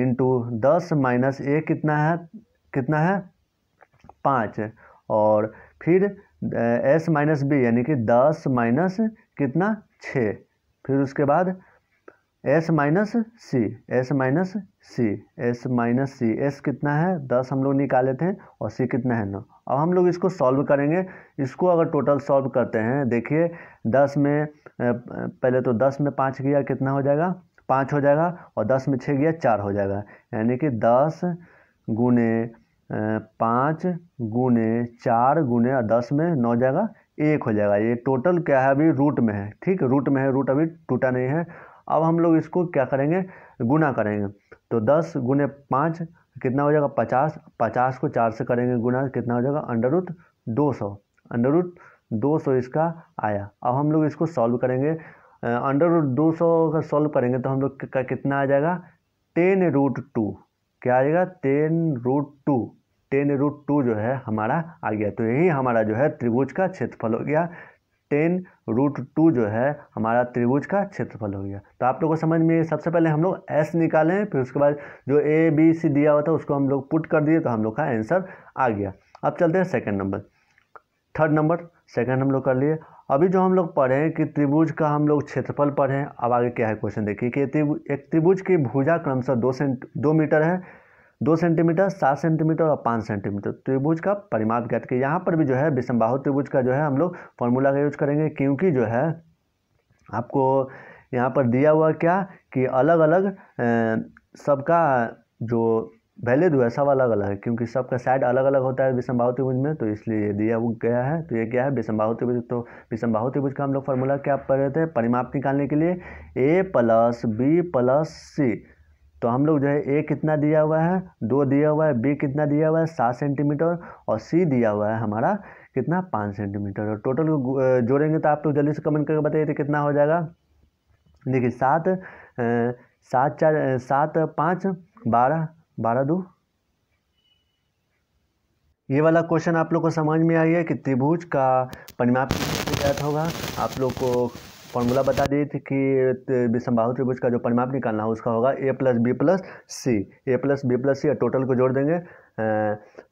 इंटू दस माइनस ए कितना है कितना है पाँच और फिर एस माइनस बी यानी कि दस माइनस कितना छः फिर उसके बाद S minus C S minus C S minus C S कितना है दस हम लोग निकाले थे और सी कितना है नौ अब हम लोग इसको सॉल्व करेंगे इसको अगर टोटल सॉल्व करते हैं देखिए दस में पहले तो दस में पाँच गया कितना हो जाएगा पाँच हो जाएगा और दस में छः गया चार हो जाएगा यानी कि दस गुने पाँच गुने चार गुने दस में नौ जाएगा एक हो जाएगा ये टोटल क्या है अभी रूट में है ठीक रूट में है रूट अभी टूटा नहीं है अब हम लोग इसको क्या करेंगे गुना करेंगे तो दस गुने पाँच कितना हो जाएगा पचास पचास को चार से करेंगे गुना कितना हो जाएगा अंडर रूट दो सौ अंडर रूट दो सौ इसका आया अब हम लोग इसको सॉल्व करेंगे अंडर रूट दो सौ का सॉल्व करेंगे तो हम लोग का कितना आ जाएगा टेन रूट टू क्या आएगा ten root two ten root two जो है हमारा आ गया तो यही हमारा जो है त्रिभुज का क्षेत्रफल हो गया टेन रूट टू जो है हमारा त्रिभुज का क्षेत्रफल हो गया तो आप लोगों को समझ में सबसे पहले हम लोग एस निकालें फिर उसके बाद जो ए बी सी दिया हुआ था उसको हम लोग पुट कर दिए तो हम लोग का आंसर आ गया अब चलते हैं second number third number second हम लोग कर लिए अभी जो हम लोग पढ़े हैं कि त्रिभुज का हम लोग क्षेत्रफल पढ़े हैं अब आगे क्या है क्वेश्चन देखिए कि एक त्रिभुज की भुजा क्रमशः दो सेंट दो मीटर है दो सेंटीमीटर सात सेंटीमीटर और पाँच सेंटीमीटर त्रिभुज का परिमाप ज्ञात किया यहाँ पर भी जो है विषमबाहु त्रिभुज का जो है हम लोग फॉर्मूला का यूज करेंगे क्योंकि जो है आपको यहाँ पर दिया हुआ क्या कि अलग अलग सबका जो वैल्यू है सब अलग अलग है क्योंकि सबका साइड अलग अलग होता है विषमबाहु त्रिभुज में तो इसलिए ये दिया वो गया है तो ये क्या है विषमबाहु त्रिभुज तो विषमबाहु त्रिभुज का हम लोग फार्मूला क्या पढ़ रहे थे परिमाप निकालने के लिए A plus B plus C तो हम लोग जो है ए कितना दिया हुआ है दो दिया हुआ है बी कितना दिया हुआ है सात सेंटीमीटर और सी दिया हुआ है हमारा कितना पाँच सेंटीमीटर और टोटल को जोड़ेंगे तो आप लोग जल्दी से कमेंट करके बताइए तो कितना हो जाएगा देखिए सात सात चार सात पाँच बारह बारह दो ये वाला क्वेश्चन आप लोग को समझ में आई है कि त्रिभुज का परिमाप होगा आप लोग को फॉर्मूला बता दी थी कि संबाहु त्रिभुज का जो परिमाप निकालना है उसका होगा A plus B plus C A plus B plus C और टोटल को जोड़ देंगे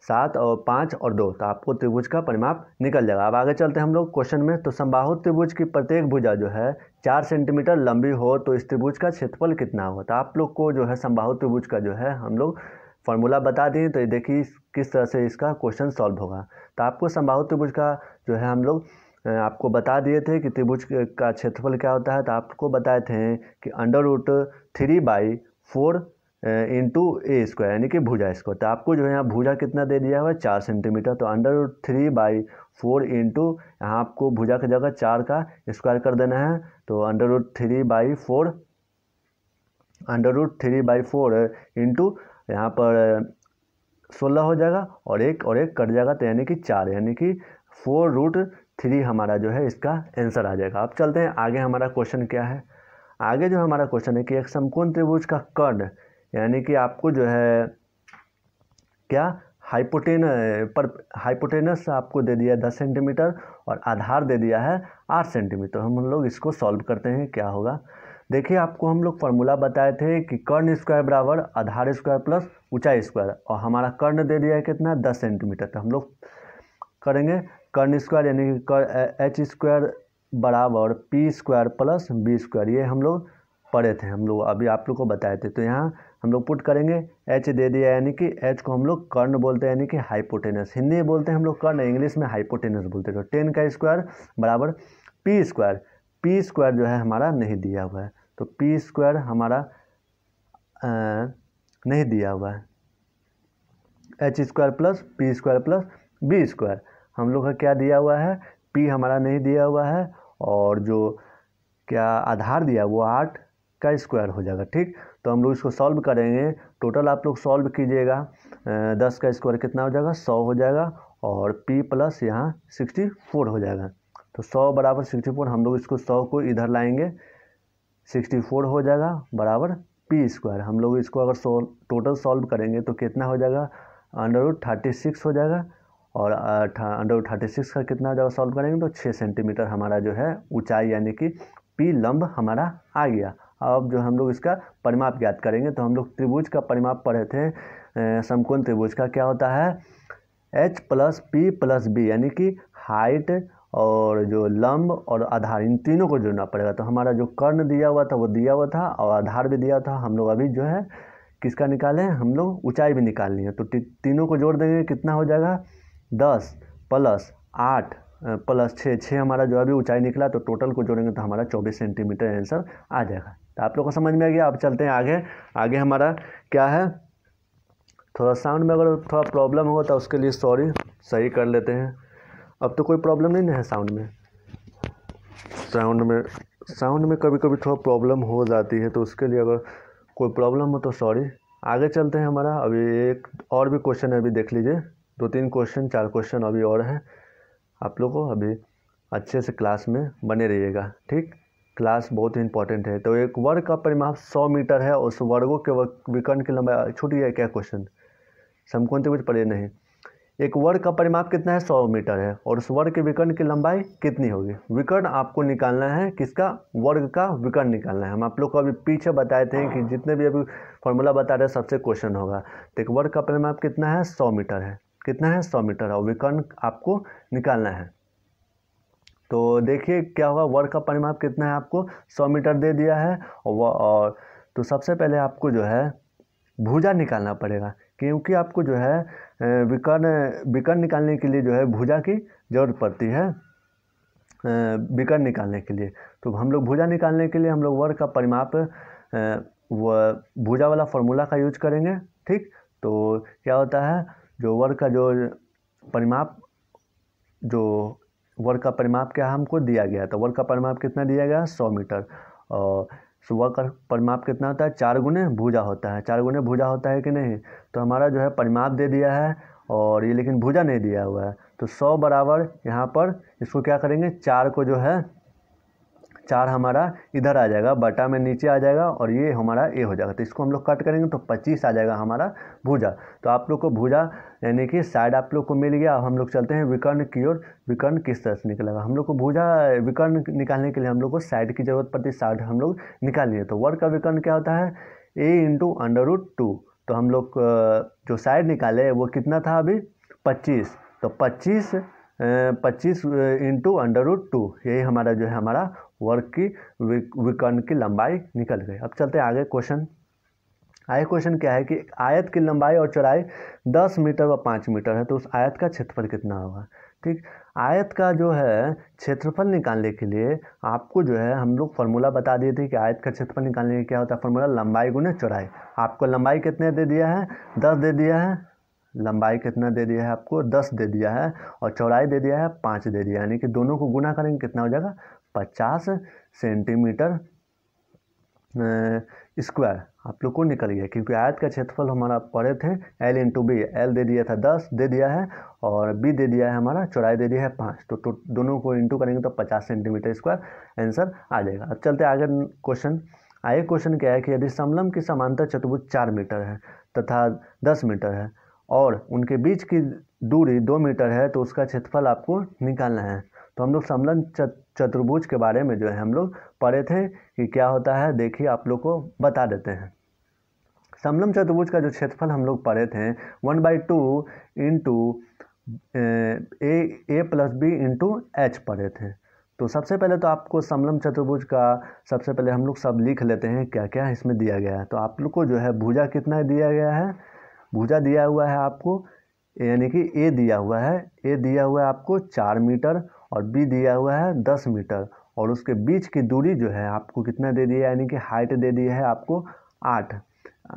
सात और पाँच और दो तो आपको त्रिभुज का परिमाप निकल जाएगा अब आगे चलते हैं हम लोग क्वेश्चन में तो संबाहु त्रिभुज की प्रत्येक भुजा जो है चार सेंटीमीटर लंबी हो तो इस त्रिभुज का क्षेत्रफल कितना हो तो आप लोग को जो है संबाहु त्रिभुज का जो है हम लोग फॉर्मूला बता दें तो देखिए किस तरह से इसका क्वेश्चन सॉल्व होगा तो आपको संभावित त्रिभुज का जो है हम लोग आपको बता दिए थे कि त्रिभुज का क्षेत्रफल क्या होता है तो आपको बताए थे कि under root three by four into A square यानी कि भुजा स्क्वायर तो आपको जो है यहाँ भुजा कितना दे दिया हुआ है चार सेंटीमीटर तो under root three by four into यहाँ आपको भुजा की जगह चार का स्क्वायर कर देना है तो under root three by four under root three by four into यहाँ पर सोलह हो जाएगा और एक और एक कट जाएगा तो यानी कि चार यानी कि फोर रूट थ्री हमारा जो है इसका आंसर आ जाएगा अब चलते हैं आगे हमारा क्वेश्चन क्या है आगे जो हमारा क्वेश्चन है कि एक समकोण त्रिभुज का कर्ण यानी कि आपको जो है क्या हाइपोटेन पर हाइपोटेनस आपको दे दिया है दस सेंटीमीटर और आधार दे दिया है आठ सेंटीमीटर तो हम लोग इसको सॉल्व करते हैं क्या होगा देखिए आपको हम लोग फार्मूला बताए थे कि कर्ण स्क्वायर बराबर आधार स्क्वायर प्लस ऊंचाई स्क्वायर और हमारा कर्ण दे दिया है कितना दस सेंटीमीटर तो हम लोग करेंगे कर्ण स्क्वायर यानी कि एच स्क्वायर बराबर P square plus B square ये हम लोग पढ़े थे हम लोग अभी आप लोग को बताए थे तो यहाँ हम लोग पुट करेंगे एच दे दिया यानी कि एच को हम लोग कर्ण बोलते हैं यानी कि हाइपोटेनस हिंदी बोलते हैं हम लोग कर्ण इंग्लिश में हाइपोटेनस बोलते हैं तो टेन का स्क्वायर बराबर पी स्क्वायर पी स्क्वायर जो है हमारा नहीं दिया हुआ है तो पी स्क्वायर हमारा आ, नहीं दिया हुआ है H square plus P square plus B square हम लोग का क्या दिया हुआ है पी हमारा नहीं दिया हुआ है और जो क्या आधार दिया वो आठ का स्क्वायर हो जाएगा ठीक तो हम लोग इसको सॉल्व करेंगे टोटल आप लोग सॉल्व कीजिएगा दस का स्क्वायर कितना हो जाएगा सौ हो जाएगा और पी प्लस यहाँ सिक्सटी फोर हो जाएगा तो सौ बराबर सिक्सटी फोर हम लोग इसको सौ को इधर लाएंगे सिक्सटी फोर हो जाएगा बराबर पी स्क्वायर हम लोग इसको अगर सॉल्व टोटल सॉल्व करेंगे तो कितना हो जाएगा अंडर रूट थर्टी सिक्स हो जाएगा और अंडर रूट थर्टी सिक्स का कितना जब सॉल्व करेंगे तो छः सेंटीमीटर हमारा जो है ऊंचाई यानी कि पी लंब हमारा आ गया अब जो हम लोग इसका परिमाप ज्ञात करेंगे तो हम लोग त्रिभुज का परिमाप पढ़े थे समकोण त्रिभुज का क्या होता है H plus P plus B यानी कि हाइट और जो लंब और आधार इन तीनों को जोड़ना पड़ेगा तो हमारा जो कर्ण दिया हुआ था वो दिया हुआ था और आधार भी दिया था हम लोग अभी जो है किसका निकालें हम लोग ऊंचाई भी निकालनी है तो तीनों को जोड़ देंगे कितना हो जाएगा दस प्लस आठ प्लस छः छः हमारा जो अभी ऊंचाई निकला तो टोटल को जोड़ेंगे तो हमारा चौबीस सेंटीमीटर आंसर आ जाएगा तो आप लोग को समझ में आ गया अब चलते हैं आगे आगे हमारा क्या है थोड़ा साउंड में अगर थोड़ा प्रॉब्लम होगा तो उसके लिए सॉरी सही कर लेते हैं अब तो कोई प्रॉब्लम नहीं है साउंड में साउंड में साउंड में कभी कभी थोड़ा प्रॉब्लम हो जाती है तो उसके लिए अगर कोई प्रॉब्लम हो तो सॉरी आगे चलते हैं हमारा अभी एक और भी क्वेश्चन है अभी देख लीजिए दो तीन क्वेश्चन चार क्वेश्चन अभी और हैं आप लोग को अभी अच्छे से क्लास में बने रहिएगा ठीक क्लास बहुत ही इंपॉर्टेंट है तो एक वर्ग का परिमाप सौ मीटर है उस वर्गों के विकर्ण की लंबाई छूट है क्या क्वेश्चन समकोण त्रिभुज पड़े नहीं एक वर्ग का परिमाप कितना है सौ मीटर है और उस वर्ग के विकर्ण की लंबाई कितनी होगी विकर्ण आपको निकालना है किसका वर्ग का विकर्ण निकालना है हम आप लोग को अभी पीछे बताए थे कि जितने भी अभी फॉर्मूला बता रहे हैं सबसे क्वेश्चन होगा तो एक वर्ग का परिमाप कितना है सौ मीटर है कितना है सौ मीटर है विकर्ण आपको निकालना है तो देखिए क्या होगा वर्ग का परिमाप कितना है आपको सौ मीटर दे दिया है और, और तो सबसे पहले आपको जो है भुजा निकालना पड़ेगा क्योंकि आपको जो है विकर्ण विकर्ण निकालने के लिए जो है भुजा की जरूरत पड़ती है विकर्ण निकालने के लिए तो हम लोग भुजा निकालने के लिए हम लोग वर्ग का परिमाप व भुजा वाला फॉर्मूला का यूज करेंगे ठीक तो क्या होता है जो वर्ग का जो परिमाप जो वर्ग का परिमाप क्या हमको दिया गया था तो वर्ग का परिमाप कितना दिया गया सौ मीटर और सो वर्ग का परिमाप कितना होता है चार गुने भुजा होता है चार गुने भुजा होता है कि नहीं तो हमारा जो है परिमाप दे दिया है और ये लेकिन भुजा नहीं दिया हुआ है तो सौ बराबर यहाँ पर इसको क्या करेंगे चार को जो है चार हमारा इधर आ जाएगा बटा में नीचे आ जाएगा और ये हमारा ए हो जाएगा तो इसको हम लोग कट करेंगे तो पच्चीस आ जाएगा हमारा भूजा तो आप लोग को भूजा यानी कि साइड आप लोग को मिल गया अब हम लोग चलते हैं विकर्ण की ओर विकर्ण किस तरह से निकलेगा हम लोग को भूजा विकर्ण निकालने के लिए हम लोग को साइड की ज़रूरत पड़ती है साइड हम लोग निकालिए तो वर्ग का विकर्ण क्या होता है A into under root two तो हम लोग जो साइड निकाले वो कितना था अभी पच्चीस तो पच्चीस पच्चीस इंटू अंडर रूट टू यही हमारा जो है हमारा वर्ग की विकर्ण की लंबाई निकल गई अब चलते हैं आगे क्वेश्चन आगे क्वेश्चन क्या है कि आयत की लंबाई और चौड़ाई दस मीटर व पाँच मीटर है तो उस आयत का क्षेत्रफल कितना होगा ठीक आयत का जो है क्षेत्रफल निकालने के लिए आपको जो है हम लोग फार्मूला बता दिए थे कि आयत का क्षेत्रफल निकालने के क्या होता है फार्मूला लंबाई गुना चौड़ाई आपको लंबाई कितने दे दिया है दस दे दिया है लंबाई कितना दे दिया है आपको दस दे दिया है और चौड़ाई दे दिया है पाँच दे दिया यानी कि दोनों को गुना करेंगे कितना हो जाएगा पचास सेंटीमीटर स्क्वायर आप लोग को निकल गया क्योंकि आयत का क्षेत्रफल हमारा पड़े थे एल इंटू बी एल दे दिया था दस दे दिया है और बी दे दिया है हमारा चौड़ाई दे दिया है पाँच तो, तो दोनों को इंटू करेंगे तो पचास सेंटीमीटर स्क्वायर आंसर आ जाएगा अब चलते आगे क्वेश्चन आगे क्वेश्चन क्या है कि यदि समलम की समांतर चतुर्भुज चार मीटर है तथा दस मीटर है और उनके बीच की दूरी दो मीटर है तो उसका क्षेत्रफल आपको निकालना है तो हम लोग समलन चतुर्भुज के बारे में जो है हम लोग पढ़े थे कि क्या होता है देखिए आप लोग को बता देते हैं समलम चतुर्भुज का जो क्षेत्रफल हम लोग पढ़े थे one by two into A A plus B into H पढ़े थे तो सबसे पहले तो आपको समलम चतुर्भुज का सबसे पहले हम लोग सब लिख लेते हैं क्या क्या इसमें दिया गया है तो आप लोग को जो है भुजा कितना दिया गया है भुजा दिया हुआ है आपको यानी कि ए दिया हुआ है ए दिया हुआ है आपको चार मीटर और बी दिया हुआ है दस मीटर और उसके बीच की दूरी जो है आपको कितना दे दिया यानी कि हाइट दे दिया है आपको आठ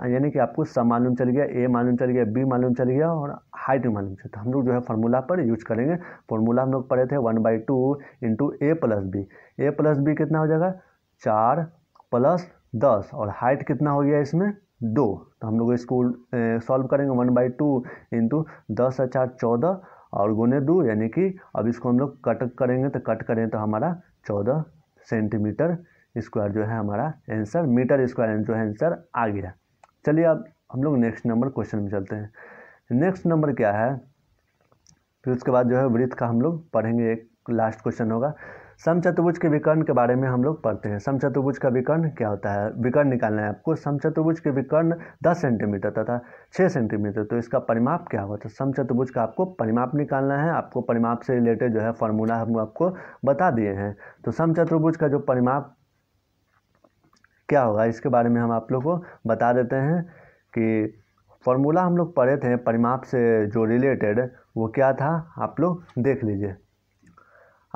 यानी कि आपको सब मालूम चल गया ए मालूम चल गया बी मालूम चल गया और हाइट मालूम चल गया तो हम लोग जो है फार्मूला पर यूज करेंगे फार्मूला हम लोग पढ़े थे one by two into A plus B A plus B कितना हो जाएगा चार प्लस दस और हाइट कितना हो गया इसमें दो तो हम लोग इसको सॉल्व करेंगे वन बाई टू इंटू दस हजार चौदह और गुने दो यानी कि अब इसको हम लोग कट करेंगे तो कट करें तो हमारा चौदह सेंटीमीटर स्क्वायर जो है हमारा आंसर मीटर स्क्वायर जो है आंसर आ गया चलिए अब हम लोग नेक्स्ट नंबर क्वेश्चन में चलते हैं नेक्स्ट नंबर क्या है फिर उसके बाद जो है वृत्त का हम लोग पढ़ेंगे एक लास्ट क्वेश्चन होगा समचतुर्भुज के विकर्ण के बारे में हम लोग पढ़ते हैं समचतुर्भुज का विकर्ण क्या होता है विकर्ण निकालना है आपको समचतुर्भुज के विकर्ण 10 सेंटीमीटर तथा 6 सेंटीमीटर तो इसका परिमाप क्या होता है समचतुर्भुज का आपको परिमाप निकालना है आपको परिमाप से रिलेटेड जो है फॉर्मूला हम आपको बता दिए हैं तो समचतुर्भुज का जो परिमाप क्या होगा इसके बारे में हम आप लोग को बता देते हैं कि फॉर्मूला हम लोग पढ़े थे परिमाप से जो रिलेटेड वो क्या था आप लोग देख लीजिए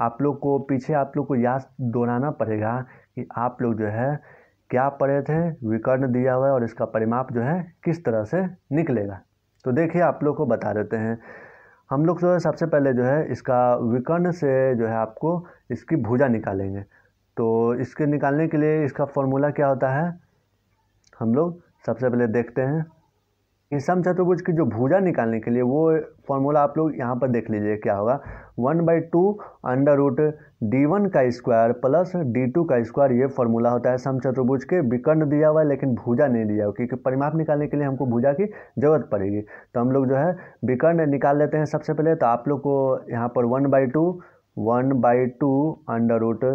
आप लोग को पीछे आप लोग को याद दोहराना पड़ेगा कि आप लोग जो है क्या पढ़े थे विकर्ण दिया हुआ है और इसका परिमाप जो है किस तरह से निकलेगा तो देखिए आप लोग को बता देते हैं हम लोग जो है सबसे पहले जो है इसका विकर्ण से जो है आपको इसकी भुजा निकालेंगे तो इसके निकालने के लिए इसका फॉर्मूला क्या होता है हम लोग सबसे पहले देखते हैं सम चतुर्भुज की जो भुजा निकालने के लिए वो फॉर्मूला आप लोग यहाँ पर देख लीजिए क्या होगा one by two under root D one का स्क्वायर प्लस डी टू का स्क्वायर ये फॉर्मूला होता है सम चतुर्भुज के विकर्ण दिया हुआ है लेकिन भुजा नहीं दिया हुआ क्योंकि परिमाप निकालने के लिए हमको भुजा की जरूरत पड़ेगी तो हम लोग जो है विकर्ण निकाल लेते हैं सबसे पहले तो आप लोग को यहाँ पर one by two one by two under root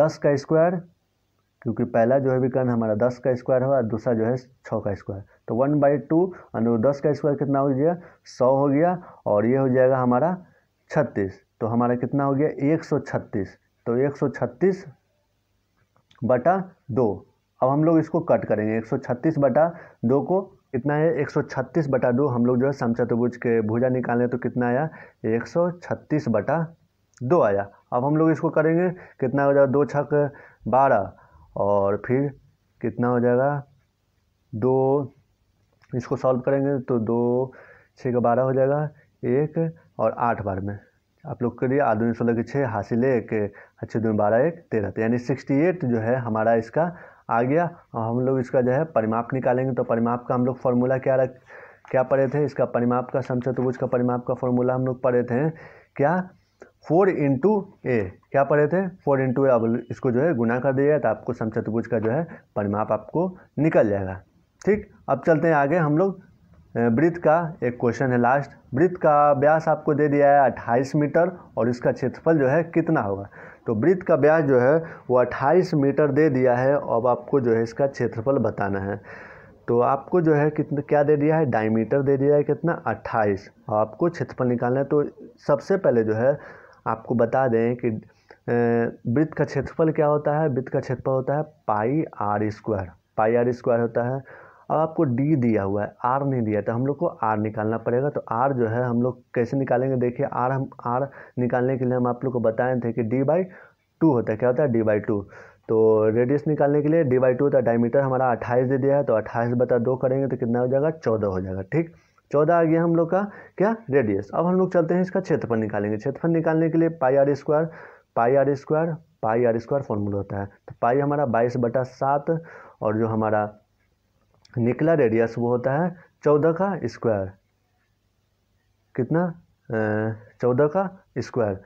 दस का स्क्वायर क्योंकि पहला जो है विकर्ण हमारा दस का स्क्वायर हुआ दूसरा जो है छः का स्क्वायर तो वन बाई टू अंदर दस का स्क्वायर कितना हो गया सौ हो गया और ये हो जाएगा हमारा छत्तीस तो हमारा कितना हो गया एक सौ छत्तीस तो एक सौ छत्तीस बटा दो अब हम लोग इसको कट करेंगे एक सौ छत्तीस बटा दो को कितना है एक सौ छत्तीस बटा दो हम लोग जो है समचतुर्भुज के भुजा निकालें तो कितना आया एक सौ छत्तीस बटा दो आया अब हम लोग इसको करेंगे कितना हो जाएगा दो छक बारह और फिर कितना हो जाएगा दो इसको सॉल्व करेंगे तो दो छः का बारह हो जाएगा एक और आठ बार में आप लोग के लिए आठ दूनी सोलह के छः हासिल एक अच्छे दूनी बारह एक तेरह तो यानी सिक्सटी एट जो है हमारा इसका आ गया और हम लोग इसका जो है परिमाप निकालेंगे तो परिमाप का हम लोग फॉर्मूला क्या रख क्या पढ़े थे इसका परिमाप का समचतुर्भुज का परिमाप का फॉर्मूला हम लोग पढ़े थे क्या फोर इंटू ए क्या पढ़े थे फोर इंटू ए अब इसको जो है गुना कर दिया तो आपको समचतुर्भुज का जो है परिमाप आपको निकल जाएगा ठीक अब चलते हैं आगे हम लोग वृत्त का एक क्वेश्चन है लास्ट वृत्त का व्यास आपको दे दिया है अट्ठाईस मीटर और इसका क्षेत्रफल जो है कितना होगा तो वृत्त का व्यास जो है वो अट्ठाईस मीटर दे दिया है अब आपको जो है इसका क्षेत्रफल बताना है तो आपको जो है कितना क्या दे दिया है डायमीटर दे दिया है कितना अट्ठाईस और आपको क्षेत्रफल निकालना है तो सबसे पहले जो है आपको बता दें कि वृत्त का क्षेत्रफल क्या होता है वृत्त का क्षेत्रफल होता है pi R square pi R square होता है अब आपको डी दिया हुआ है आर नहीं दिया तो हम लोग को आर निकालना पड़ेगा तो आर जो है हम लोग कैसे निकालेंगे देखिए आर हम आर निकालने के लिए हम आप लोग को बताए थे कि डी बाई टू होता है क्या होता है डी बाई टू तो रेडियस निकालने के लिए डी बाई टू होता है डायमीटर हमारा अट्ठाईस दे दिया है तो अट्ठाईस बता दो करेंगे तो कितना हो जाएगा चौदह हो जाएगा ठीक चौदह आ गया हम लोग का क्या रेडियस अब हम लोग चलते हैं इसका क्षेत्रफल निकालेंगे क्षेत्रफल निकालने के लिए pi R square pi R square pi R square formula होता है तो पाई हमारा बाईस बटा सात और जो हमारा निकला रेडियस वो होता है चौदह का स्क्वायर कितना चौदह का स्क्वायर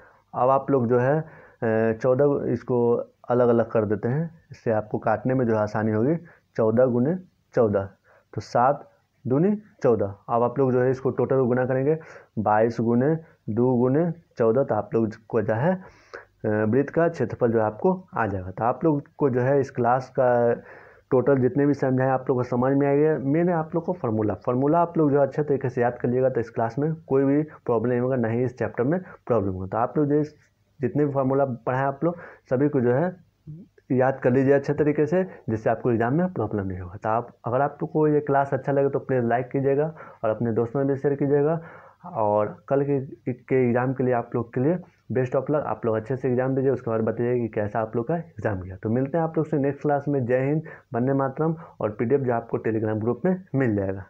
अब आप लोग जो है चौदह इसको अलग अलग कर देते हैं इससे आपको काटने में जो है आसानी होगी चौदह गुने चौदह तो सात दूनी चौदह अब आप लोग जो है इसको टोटल गुना करेंगे बाईस गुने दो गुने चौदह तो आप लोग को जो है वृत्त का क्षेत्रफल जो है आपको आ जाएगा तो आप लोग को जो है इस क्लास का टोटल जितने भी समझाएं आप लोग को समझ में आएगा मैंने आप लोग को फार्मूला फार्मूला आप लोग जो अच्छे तरीके से याद कर लीजिएगा तो इस क्लास में कोई भी प्रॉब्लम नहीं होगा ना ही इस चैप्टर में प्रॉब्लम होगा तो आप लोग जो जितने भी फार्मूला पढ़ाएं आप लोग सभी को जो है याद कर लीजिए अच्छे तरीके से जिससे आपको एग्ज़ाम में प्रॉब्लम नहीं होगा तो आप अगर आपको ये क्लास अच्छा लगे तो प्लीज़ लाइक कीजिएगा और अपने दोस्तों में भी शेयर कीजिएगा और कल के के एग्ज़ाम के लिए आप लोग के लिए बेस्ट ऑफ लक आप लोग अच्छे से एग्ज़ाम दीजिए उसके बाद बताइए कि कैसा आप लोग का एग्ज़ाम गया तो मिलते हैं आप लोग से नेक्स्ट क्लास में जय हिंद बंदे मातरम और एफ जो आपको टेलीग्राम ग्रुप में मिल जाएगा